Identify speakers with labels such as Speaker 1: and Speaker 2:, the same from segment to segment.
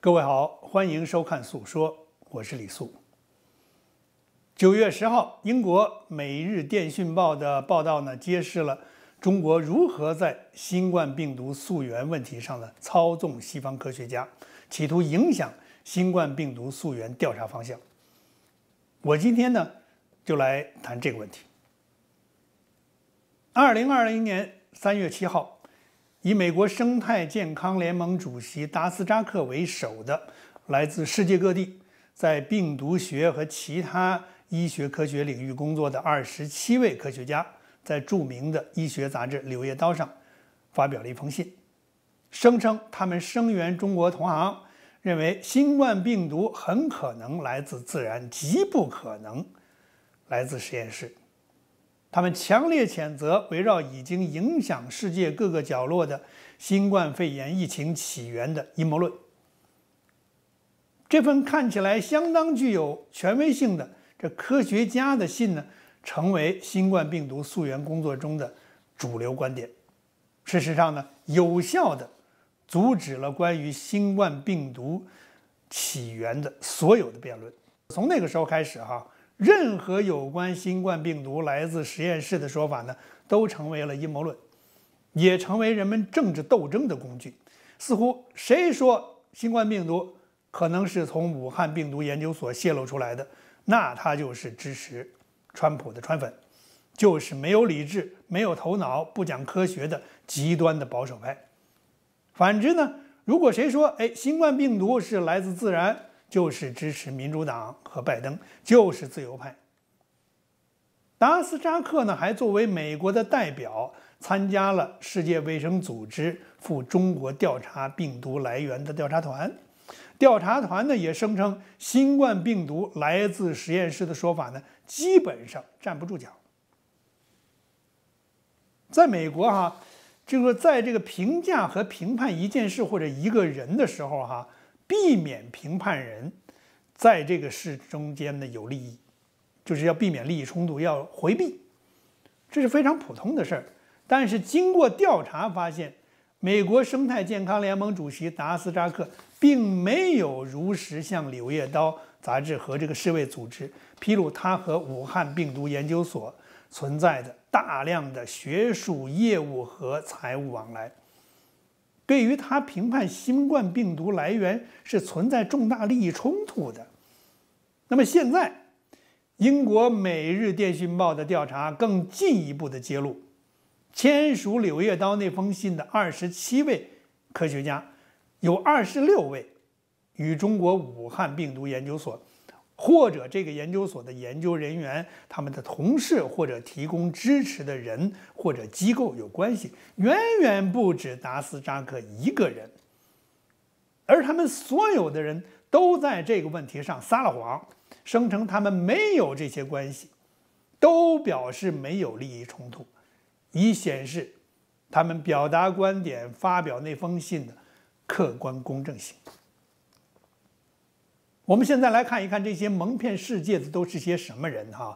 Speaker 1: 各位好，欢迎收看《诉说》，我是李素。九月十号，英国《每日电讯报》的报道呢，揭示了中国如何在新冠病毒溯源问题上呢，操纵西方科学家，企图影响新冠病毒溯源调查方向。我今天呢，就来谈这个问题。二零二零年三月七号。以美国生态健康联盟主席达斯扎克为首的，来自世界各地在病毒学和其他医学科学领域工作的二十七位科学家，在著名的医学杂志《柳叶刀》上发表了一封信，声称他们声援中国同行，认为新冠病毒很可能来自自然，极不可能来自实验室。他们强烈谴责围绕已经影响世界各个角落的新冠肺炎疫情起源的阴谋论。这份看起来相当具有权威性的这科学家的信呢，成为新冠病毒溯源工作中的主流观点。事实上呢，有效的阻止了关于新冠病毒起源的所有的辩论。从那个时候开始哈。任何有关新冠病毒来自实验室的说法呢，都成为了阴谋论，也成为人们政治斗争的工具。似乎谁说新冠病毒可能是从武汉病毒研究所泄露出来的，那他就是支持川普的川粉，就是没有理智、没有头脑、不讲科学的极端的保守派。反之呢，如果谁说哎，新冠病毒是来自自然。就是支持民主党和拜登，就是自由派。达斯扎克呢，还作为美国的代表参加了世界卫生组织赴中国调查病毒来源的调查团。调查团呢，也声称新冠病毒来自实验室的说法呢，基本上站不住脚。在美国哈，就是在这个评价和评判一件事或者一个人的时候哈。避免评判人，在这个事中间呢有利益，就是要避免利益冲突，要回避，这是非常普通的事儿。但是经过调查发现，美国生态健康联盟主席达斯扎克并没有如实向《柳叶刀》杂志和这个世卫组织披露他和武汉病毒研究所存在的大量的学术、业务和财务往来。对于他评判新冠病毒来源是存在重大利益冲突的。那么现在，英国《每日电讯报》的调查更进一步的揭露，签署《柳叶刀》那封信的二十七位科学家，有二十六位与中国武汉病毒研究所。或者这个研究所的研究人员、他们的同事、或者提供支持的人或者机构有关系，远远不止达斯扎克一个人，而他们所有的人都在这个问题上撒了谎，声称他们没有这些关系，都表示没有利益冲突，以显示他们表达观点、发表那封信的客观公正性。我们现在来看一看这些蒙骗世界的都是些什么人哈？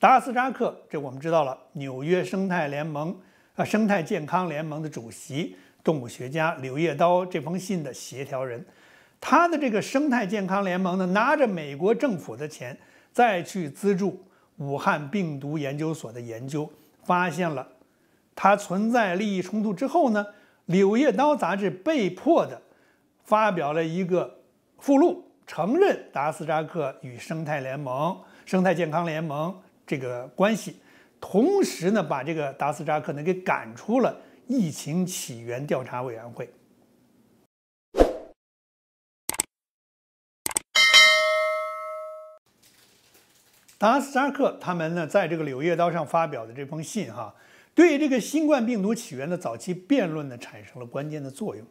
Speaker 1: 达斯扎克，这我们知道了，纽约生态联盟、啊生态健康联盟的主席，动物学家，《柳叶刀》这封信的协调人，他的这个生态健康联盟呢，拿着美国政府的钱再去资助武汉病毒研究所的研究，发现了它存在利益冲突之后呢，《柳叶刀》杂志被迫的发表了一个附录。承认达斯扎克与生态联盟、生态健康联盟这个关系，同时呢，把这个达斯扎克呢给赶出了疫情起源调查委员会。达斯扎克他们呢，在这个《柳叶刀》上发表的这封信哈，对这个新冠病毒起源的早期辩论呢，产生了关键的作用。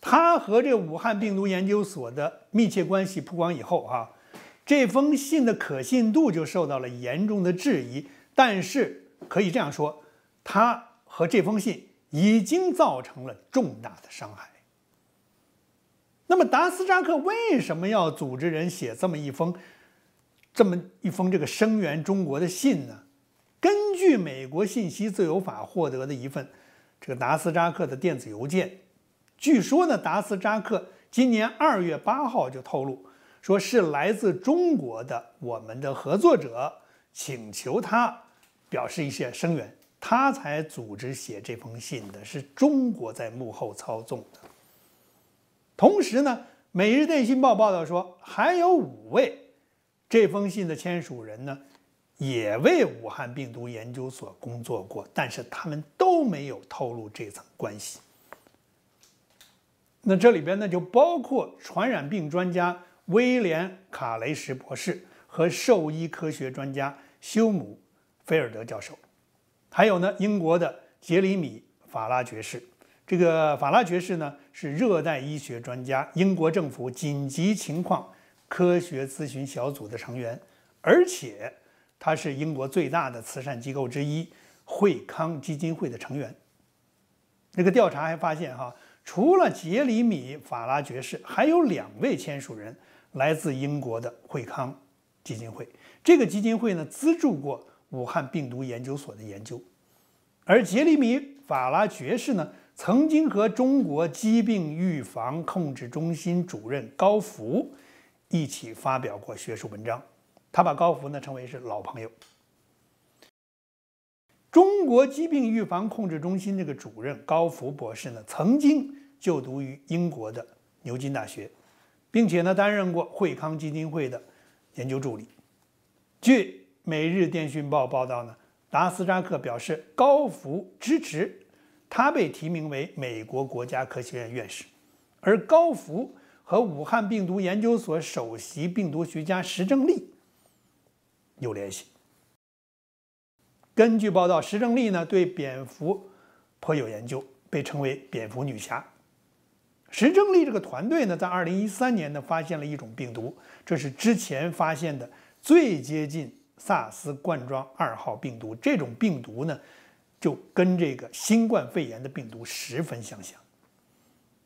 Speaker 1: 他和这武汉病毒研究所的密切关系曝光以后啊，这封信的可信度就受到了严重的质疑。但是可以这样说，他和这封信已经造成了重大的伤害。那么达斯扎克为什么要组织人写这么一封、这么一封这个声援中国的信呢？根据美国信息自由法获得的一份这个达斯扎克的电子邮件。据说呢，达斯扎克今年二月八号就透露，说是来自中国的我们的合作者请求他表示一些声援，他才组织写这封信的，是中国在幕后操纵的。同时呢，《每日电讯报》报道说，还有五位这封信的签署人呢，也为武汉病毒研究所工作过，但是他们都没有透露这层关系。那这里边呢，就包括传染病专家威廉·卡雷什博士和兽医科学专家休姆·菲尔德教授，还有呢，英国的杰里米·法拉爵士。这个法拉爵士呢，是热带医学专家，英国政府紧急情况科学咨询小组的成员，而且他是英国最大的慈善机构之一惠康基金会的成员。这个调查还发现哈。除了杰里米·法拉爵士，还有两位签署人来自英国的惠康基金会。这个基金会呢，资助过武汉病毒研究所的研究。而杰里米·法拉爵士呢，曾经和中国疾病预防控制中心主任高福一起发表过学术文章。他把高福呢称为是老朋友。中国疾病预防控制中心这个主任高福博士呢，曾经就读于英国的牛津大学，并且呢担任过惠康基金会的研究助理。据《每日电讯报》报道呢，达斯扎克表示，高福支持他被提名为美国国家科学院院士，而高福和武汉病毒研究所首席病毒学家石正丽有联系。根据报道，石正丽呢对蝙蝠颇有研究，被称为“蝙蝠女侠”。石正丽这个团队呢，在2013年呢发现了一种病毒，这是之前发现的最接近萨斯冠状二号病毒。这种病毒呢，就跟这个新冠肺炎的病毒十分相像。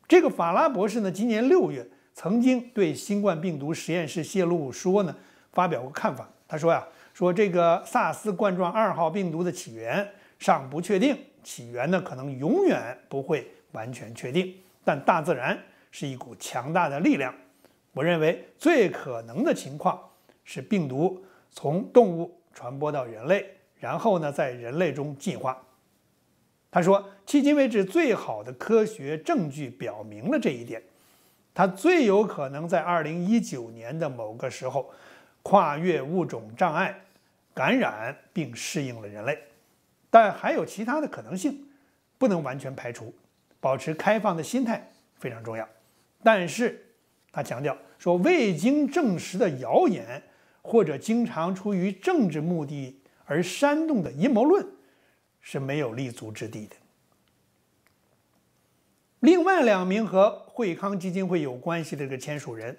Speaker 1: 这个法拉博士呢，今年六月曾经对新冠病毒实验室泄露说呢发表过看法，他说呀。说这个萨斯冠状二号病毒的起源尚不确定，起源呢可能永远不会完全确定。但大自然是一股强大的力量，我认为最可能的情况是病毒从动物传播到人类，然后呢在人类中进化。他说，迄今为止最好的科学证据表明了这一点。它最有可能在2019年的某个时候。跨越物种障碍感染并适应了人类，但还有其他的可能性不能完全排除，保持开放的心态非常重要。但是他强调说，未经证实的谣言或者经常出于政治目的而煽动的阴谋论是没有立足之地的。另外两名和惠康基金会有关系的这个签署人，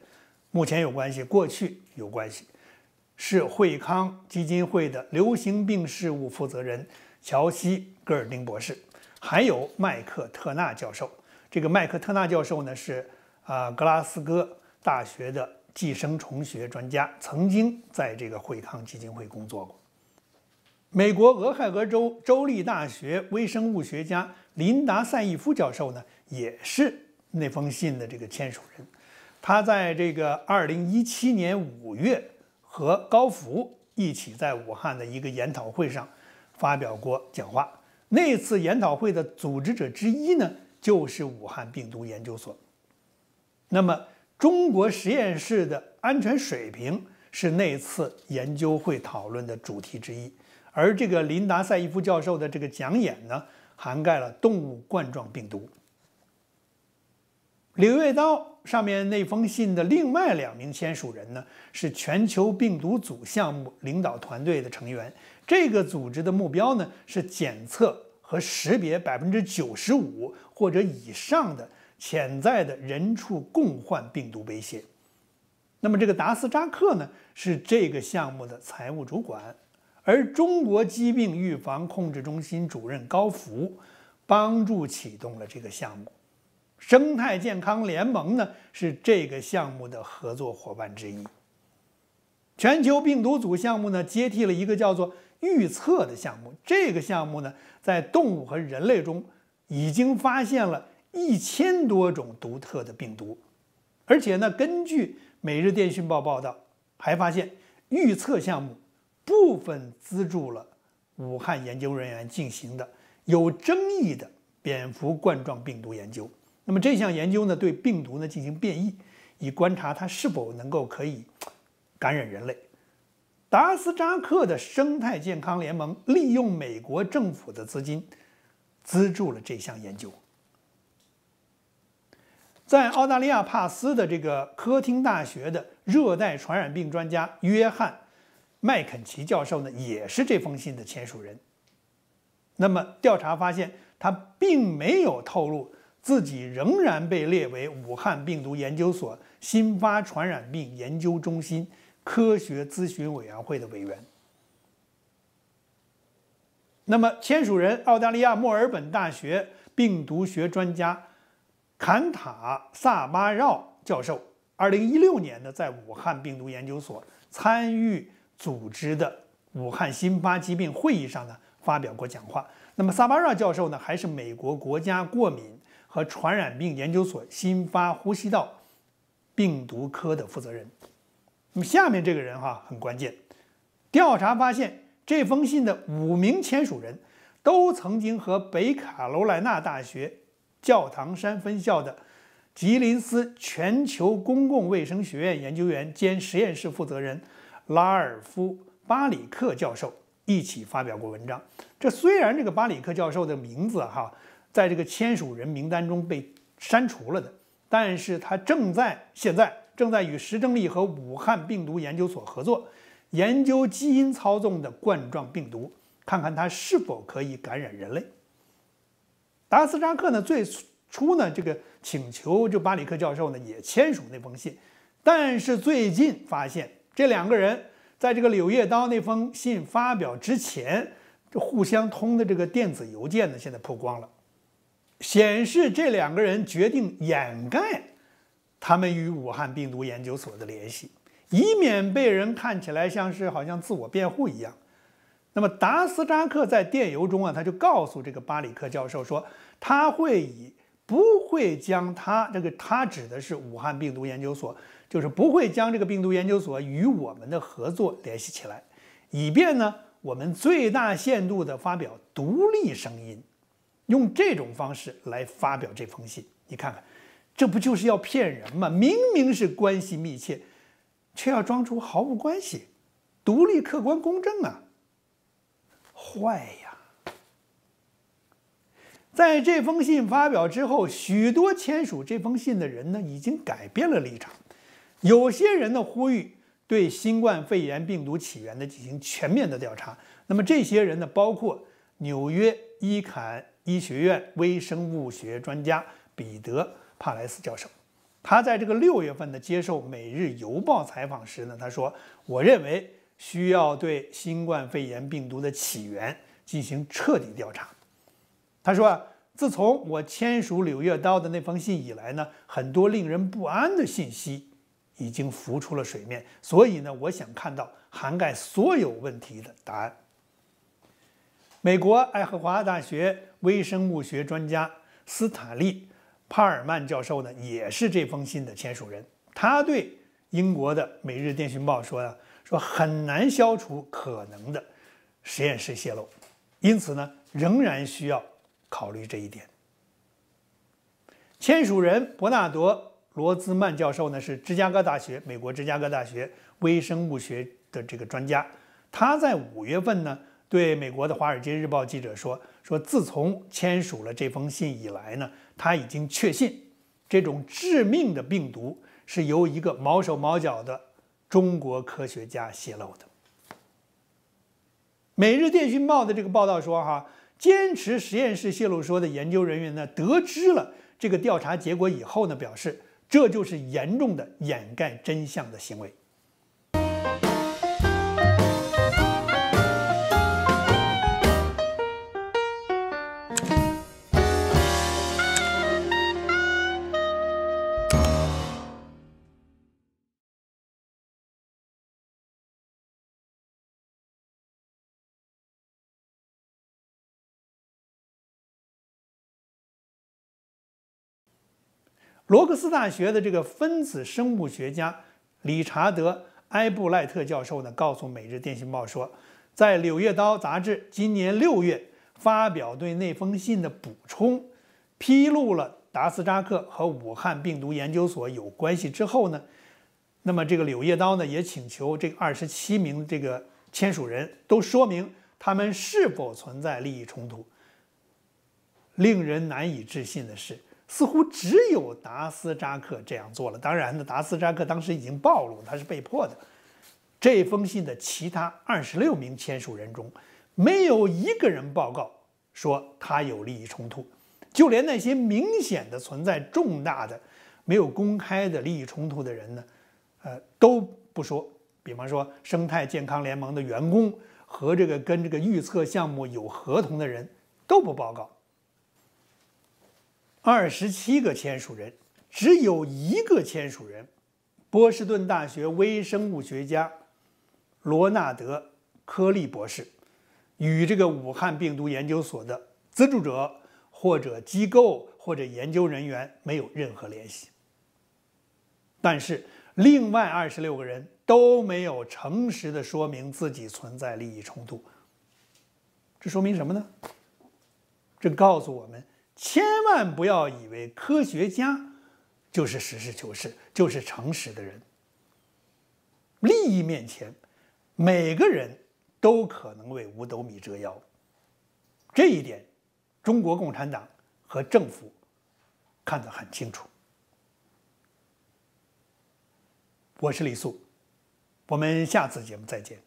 Speaker 1: 目前有关系，过去有关系。是惠康基金会的流行病事务负责人乔西·戈尔丁博士，还有麦克特纳教授。这个麦克特纳教授呢，是啊，格拉斯哥大学的寄生虫学专家，曾经在这个惠康基金会工作过。美国俄亥俄州州立大学微生物学家琳达·塞伊夫教授呢，也是那封信的这个签署人。他在这个2017年5月。和高福一起在武汉的一个研讨会上发表过讲话。那次研讨会的组织者之一呢，就是武汉病毒研究所。那么，中国实验室的安全水平是那次研究会讨论的主题之一。而这个琳达·塞伊夫教授的这个讲演呢，涵盖了动物冠状病毒。《柳叶刀》上面那封信的另外两名签署人呢，是全球病毒组项目领导团队的成员。这个组织的目标呢，是检测和识别百分之九十五或者以上的潜在的人畜共患病毒威胁。那么，这个达斯扎克呢，是这个项目的财务主管，而中国疾病预防控制中心主任高福帮助启动了这个项目。生态健康联盟呢是这个项目的合作伙伴之一。全球病毒组项目呢接替了一个叫做预测的项目。这个项目呢在动物和人类中已经发现了一千多种独特的病毒，而且呢根据《每日电讯报》报道，还发现预测项目部分资助了武汉研究人员进行的有争议的蝙蝠冠状病毒研究。那么这项研究呢，对病毒呢进行变异，以观察它是否能够可以 感染人类。达斯扎克的生态健康联盟利用美国政府的资金资助了这项研究。在澳大利亚帕斯的这个科廷大学的热带传染病专家约翰麦肯齐教授呢，也是这封信的签署人。那么调查发现，他并没有透露。自己仍然被列为武汉病毒研究所新发传染病研究中心科学咨询委员会的委员。那么签署人澳大利亚墨尔本大学病毒学专家坎塔萨巴绕教授，二零一六年呢在武汉病毒研究所参与组织的武汉新发疾病会议上呢发表过讲话。那么萨巴绕教授呢还是美国国家过敏。和传染病研究所新发呼吸道病毒科的负责人。那么下面这个人哈很关键。调查发现，这封信的五名签署人都曾经和北卡罗莱纳大学教堂山分校的吉林斯全球公共卫生学院研究员兼实验室负责人拉尔夫·巴里克教授一起发表过文章。这虽然这个巴里克教授的名字哈。在这个签署人名单中被删除了的，但是他正在现在正在与石正丽和武汉病毒研究所合作研究基因操纵的冠状病毒，看看它是否可以感染人类。达斯扎克呢，最初呢这个请求这巴里克教授呢也签署那封信，但是最近发现这两个人在这个《柳叶刀》那封信发表之前这互相通的这个电子邮件呢现在曝光了。显示这两个人决定掩盖他们与武汉病毒研究所的联系，以免被人看起来像是好像自我辩护一样。那么达斯扎克在电邮中啊，他就告诉这个巴里克教授说，他会以不会将他这个他指的是武汉病毒研究所，就是不会将这个病毒研究所与我们的合作联系起来，以便呢我们最大限度地发表独立声音。用这种方式来发表这封信，你看看，这不就是要骗人吗？明明是关系密切，却要装出毫无关系，独立、客观、公正啊！坏呀！在这封信发表之后，许多签署这封信的人呢，已经改变了立场。有些人呢，呼吁对新冠肺炎病毒起源的进行全面的调查。那么这些人呢，包括纽约伊坎。医学院微生物学专家彼得帕莱斯教授，他在这个六月份呢接受《每日邮报》采访时呢，他说：“我认为需要对新冠肺炎病毒的起源进行彻底调查。”他说：“啊，自从我签署《柳叶刀》的那封信以来呢，很多令人不安的信息已经浮出了水面，所以呢，我想看到涵盖所有问题的答案。”美国爱荷华大学微生物学专家斯坦利·帕尔曼教授呢，也是这封信的签署人。他对英国的《每日电讯报》说呀：“说很难消除可能的实验室泄漏，因此呢，仍然需要考虑这一点。”签署人伯纳德·罗兹曼教授呢，是芝加哥大学美国芝加哥大学微生物学的这个专家。他在五月份呢。对美国的《华尔街日报》记者说：“说自从签署了这封信以来呢，他已经确信，这种致命的病毒是由一个毛手毛脚的中国科学家泄露的。”《每日电讯报》的这个报道说：“哈，坚持实验室泄露说的研究人员呢，得知了这个调查结果以后呢，表示这就是严重的掩盖真相的行为。”罗克斯大学的这个分子生物学家理查德·埃布赖特教授呢，告诉《每日电讯报》说，在《柳叶刀》杂志今年六月发表对那封信的补充，披露了达斯扎克和武汉病毒研究所有关系之后呢，那么这个《柳叶刀》呢也请求这二十七名这个签署人都说明他们是否存在利益冲突。令人难以置信的是。似乎只有达斯扎克这样做了。当然呢，达斯扎克当时已经暴露，他是被迫的。这封信的其他二十六名签署人中，没有一个人报告说他有利益冲突。就连那些明显的存在重大的、没有公开的利益冲突的人呢，呃，都不说。比方说，生态健康联盟的员工和这个跟这个预测项目有合同的人都不报告。二十七个签署人只有一个签署人，波士顿大学微生物学家罗纳德·科利博士，与这个武汉病毒研究所的资助者或者机构或者研究人员没有任何联系。但是另外二十六个人都没有诚实的说明自己存在利益冲突。这说明什么呢？这告诉我们。千万不要以为科学家就是实事求是、就是诚实的人。利益面前，每个人都可能为五斗米折腰，这一点，中国共产党和政府看得很清楚。我是李素，我们下次节目再见。